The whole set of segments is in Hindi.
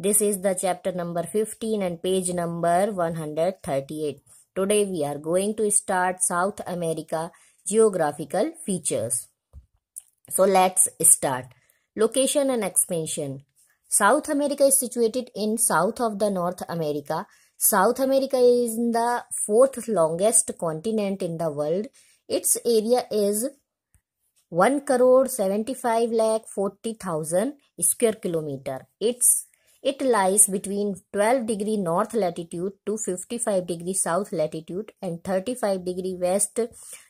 This is the chapter number 15 and page number 138. Today we are going to start South America geographical features. So let's start. Location and expansion. South America is situated in south of the North America. South America is the fourth longest continent in the world. Its area is 1 crore 75 lakh 40,000 square kilometer. Its it lies between 12 degree north latitude to 55 degree south latitude and 35 degree west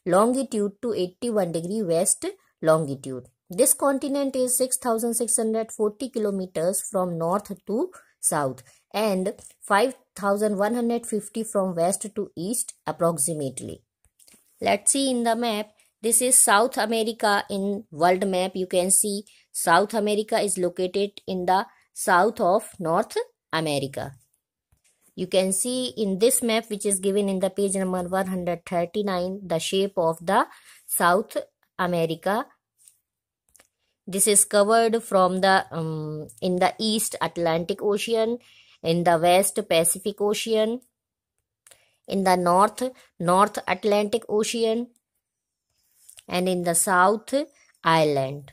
longitude to 81 degree west longitude. This continent is 6640 kilometers from north to south and 5150 from west to east approximately. Let's see in the map. This is South America in world map. You can see South America is located in the south of North America. You can see in this map which is given in the page number 139 the shape of the South America. This is covered from the um, in the East Atlantic Ocean, in the West Pacific Ocean, in the North North Atlantic Ocean and in the South Island.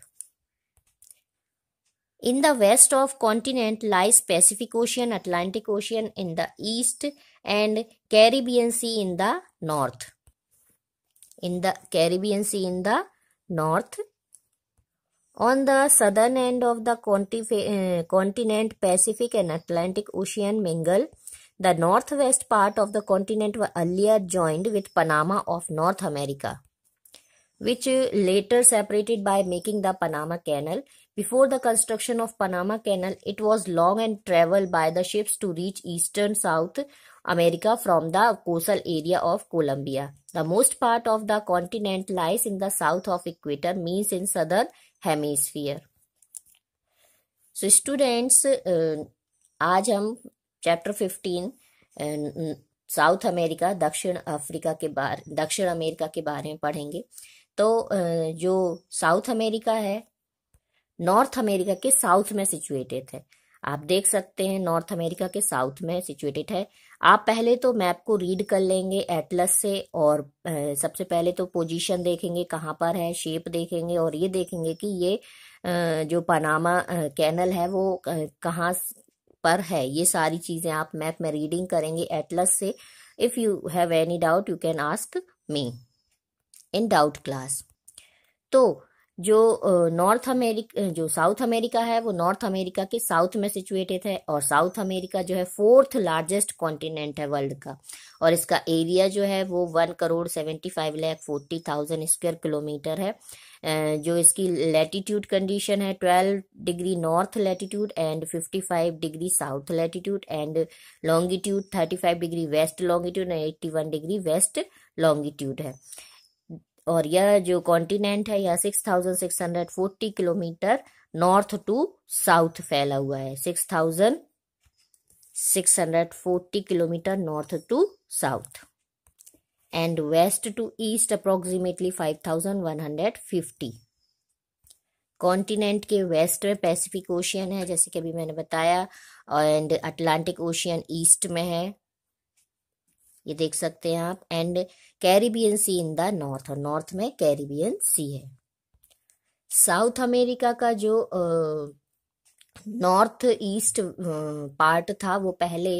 In the west of continent lies Pacific Ocean, Atlantic Ocean in the east and Caribbean Sea in the north. In the Caribbean Sea in the north. On the southern end of the eh, continent, Pacific and Atlantic Ocean mingle. The northwest part of the continent were earlier joined with Panama of North America. which later separated by making the Panama Canal. Before the construction of Panama Canal, it was long and traveled by the ships to reach eastern South America from the coastal area of Colombia. The most part of the continent lies in the south of equator, means in southern hemisphere. So students, uh, आज हम चैप्टर 15 साउथ अमेरिका दक्षिण अफ्रीका के बारे दक्षिण अमेरिका के बारे में पढ़ेंगे तो जो साउथ अमेरिका है नॉर्थ अमेरिका के साउथ में सिचुएटेड है आप देख सकते हैं नॉर्थ अमेरिका के साउथ में सिचुएटेड है आप पहले तो मैप को रीड कर लेंगे एटलस से और सबसे पहले तो पोजीशन देखेंगे कहाँ पर है शेप देखेंगे और ये देखेंगे कि ये जो पनामा कैनल है वो कहाँ पर है ये सारी चीज़ें आप मैप में रीडिंग करेंगे एटलस से if you have any doubt you can ask me in doubt class तो जो नॉर्थ अमेरिका जो साउथ अमेरिका है वो नॉर्थ अमेरिका के साउथ में सिचुएटेड है और साउथ अमेरिका जो है फोर्थ लार्जेस्ट कॉन्टिनेंट है वर्ल्ड का और इसका एरिया जो है वो one crore seventy five lakh forty thousand square kilometre है जो इसकी लेटीट्यूड कंडीशन है twelve degree north latitude and fifty five degree south latitude and longitude thirty five degree west longitude and eighty one degree west longitude है और यह जो कॉन्टिनेंट है यह 6,640 किलोमीटर नॉर्थ टू साउथ फैला हुआ है 6,640 kilometre north to south and west to east approximately 5,150 continent के वेस्ट में पैसिफिक ओशियन है जैसे कि अभी मैंने बताया एंड अटलांटिक ओशियन ईस्ट में है ये देख सकते हैं आप and Caribbean Sea in the north और नॉर्थ में कैरिबियन सी है साउथ अमेरिका का जो नॉर्थ ईस्ट पार्ट था वो पहले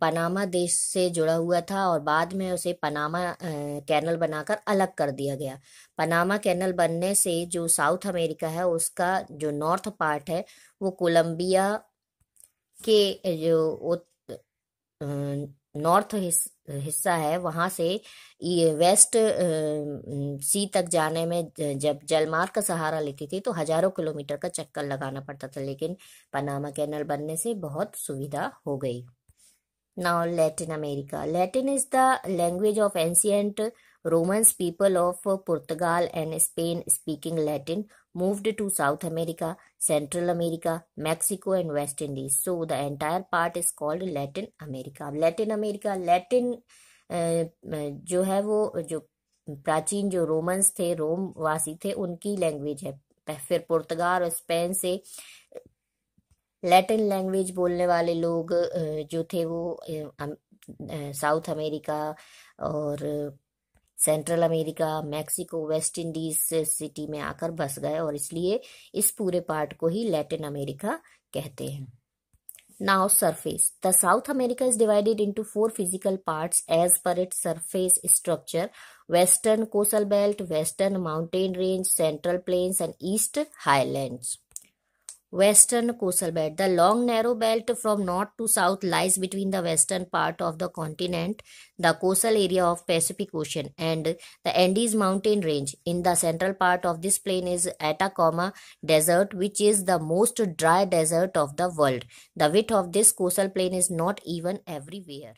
पनामा देश से जुड़ा हुआ था और बाद में उसे पनामा कैनल बनाकर अलग कर दिया गया पनामा कैनल बनने से जो साउथ अमेरिका है उसका जो नॉर्थ पार्ट है वो कोलंबिया के जो नॉर्थ हिस्सा है वहाँ से वेस्ट सी तक जाने में जब जलमार्ग का सहारा लेती थी तो हजारों किलोमीटर का चक्कर लगाना पड़ता था लेकिन पनामा कैनल बनने से बहुत सुविधा हो गई Now, Latin America. Latin is the language of ancient Romans people of Portugal and Spain speaking Latin moved to South America, Central America, Mexico and West Indies. So, the entire part is called Latin America. Latin America, Latin जो है वो जो प्राचीन जो रोमन्स थे रोम वासी थे उनकी लैंग्वेज है फिर पुर्तगाल और स्पेन से लैटिन लैंग्वेज बोलने वाले लोग जो थे वो साउथ अमेरिका और Central America Mexico West Indies city में आकर बस गए और इसलिए इस पूरे पार्ट को ही लैटिन अमेरिका कहते हैं now surface the South America is divided into four physical parts as per it surface structure western coastal belt western mountain range central plains and east highlands Western coastal belt. The long narrow belt from north to south lies between the western part of the continent, the coastal area of Pacific Ocean and the Andes mountain range. In the central part of this plain is Atacama Desert which is the most dry desert of the world. The width of this coastal plain is not even everywhere.